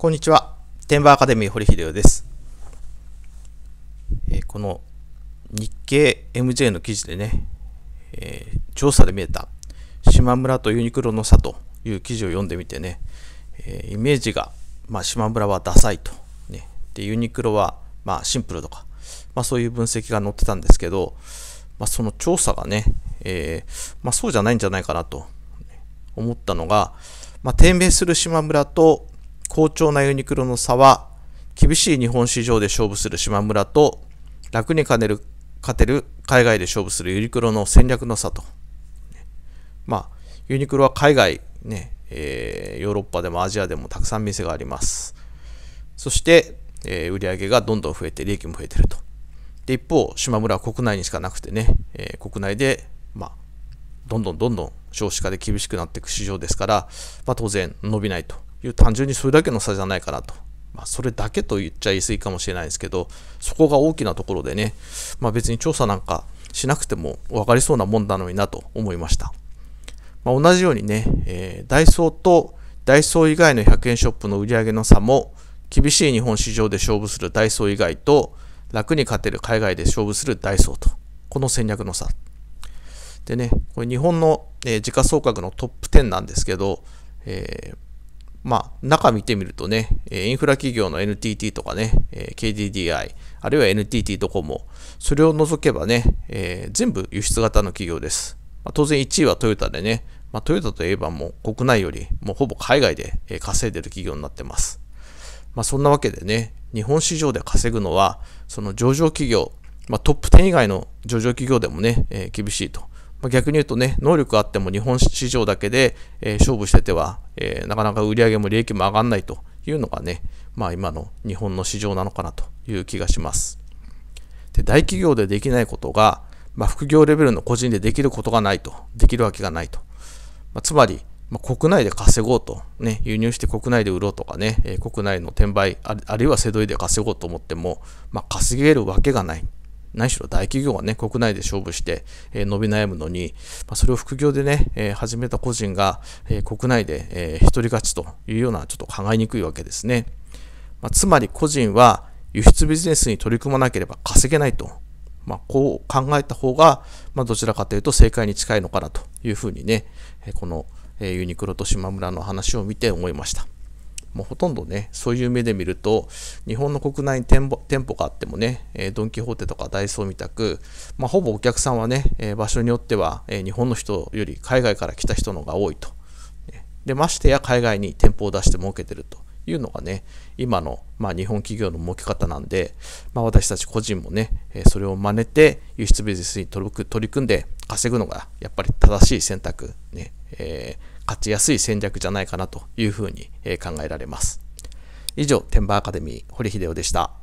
こんにちは。天馬アカデミー堀秀夫です。えー、この日経 MJ の記事でね、えー、調査で見えた島村とユニクロの差という記事を読んでみてね、えー、イメージが、まあ、島村はダサいと、ね、でユニクロは、まあ、シンプルとか、まあ、そういう分析が載ってたんですけど、まあ、その調査がね、えまあ、そうじゃないんじゃないかなと思ったのが、まあ、低迷する島村と好調なユニクロの差は、厳しい日本市場で勝負する島村と、楽に兼ねる勝てる海外で勝負するユニクロの戦略の差と。まあ、ユニクロは海外、ね、えー、ヨーロッパでもアジアでもたくさん店があります。そして、えー、売上がどんどん増えて、利益も増えてると。で、一方、島村は国内にしかなくてね、えー、国内で、まあ、どんどんどんどん少子化で厳しくなっていく市場ですから、まあ、当然伸びないという単純にそれだけの差じゃないかなと。まあ、それだけと言っちゃ言い過ぎかもしれないですけど、そこが大きなところでね、まあ、別に調査なんかしなくても分かりそうなもんなのになと思いました。まあ、同じようにね、えー、ダイソーとダイソー以外の100円ショップの売り上げの差も、厳しい日本市場で勝負するダイソー以外と、楽に勝てる海外で勝負するダイソーと、この戦略の差。でね、これ日本の、えー、時価総額のトップ10なんですけど、えーまあ、中見てみるとね、インフラ企業の NTT とかね、KDDI、あるいは NTT ドコモ、それを除けばね、えー、全部輸出型の企業です。まあ、当然1位はトヨタでね、まあ、トヨタといえばもう国内よりもうほぼ海外で稼いでる企業になってます。まあ、そんなわけでね、日本市場で稼ぐのは、その上場企業、まあ、トップ10以外の上場企業でもね、えー、厳しいと。ま逆に言うとね、能力あっても日本市場だけで、えー、勝負してては、えー、なかなか売り上げも利益も上がらないというのがね、まあ今の日本の市場なのかなという気がします。で、大企業でできないことが、まあ、副業レベルの個人でできることがないと、できるわけがないと。まあ、つまり、まあ、国内で稼ごうと、ね、輸入して国内で売ろうとかね、えー、国内の転売あ、るいは瀬戸井で稼ごうと思っても、ま稼げるわけがない。何しろ大企業はね、国内で勝負して、えー、伸び悩むのに、まあ、それを副業でね、えー、始めた個人が、えー、国内で、えー、一人勝ちというような、ちょっと考えにくいわけですね。まあ、つまり個人は輸出ビジネスに取り組まなければ稼げないと。まあ、こう考えた方が、まあ、どちらかというと正解に近いのかなというふうにね、このユニクロと島村の話を見て思いました。もうほとんどね、そういう目で見ると、日本の国内に店舗店舗があってもね、えー、ドン・キホーテとかダイソーみたく、まあ、ほぼお客さんはね、えー、場所によっては、えー、日本の人より海外から来た人のが多いと。で、ましてや海外に店舗を出して儲けてるというのがね、今の、まあ、日本企業の儲け方なんで、まあ、私たち個人もね、えそれを真似て輸出ビジネスに取り組んで稼ぐのがやっぱり正しい選択、ねえー勝ちやすい戦略じゃないかなというふうに考えられます。以上、天馬アカデミー、堀秀夫でした。